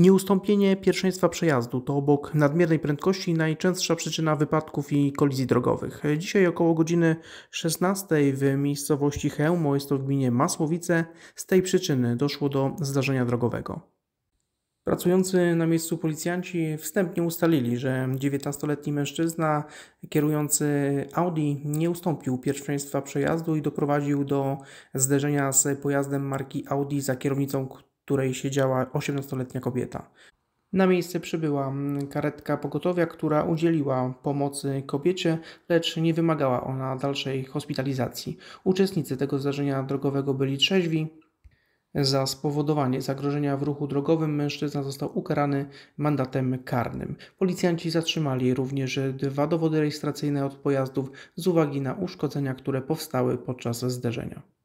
Nieustąpienie pierwszeństwa przejazdu to obok nadmiernej prędkości najczęstsza przyczyna wypadków i kolizji drogowych. Dzisiaj około godziny 16 w miejscowości Chełmo, jest to w gminie Masłowice, z tej przyczyny doszło do zdarzenia drogowego. Pracujący na miejscu policjanci wstępnie ustalili, że 19-letni mężczyzna kierujący Audi nie ustąpił pierwszeństwa przejazdu i doprowadził do zderzenia z pojazdem marki Audi, za kierownicą której siedziała 18-letnia kobieta. Na miejsce przybyła mm, karetka pogotowia, która udzieliła pomocy kobiecie, lecz nie wymagała ona dalszej hospitalizacji. Uczestnicy tego zdarzenia drogowego byli trzeźwi. Za spowodowanie zagrożenia w ruchu drogowym mężczyzna został ukarany mandatem karnym. Policjanci zatrzymali również dwa dowody rejestracyjne od pojazdów z uwagi na uszkodzenia, które powstały podczas zderzenia.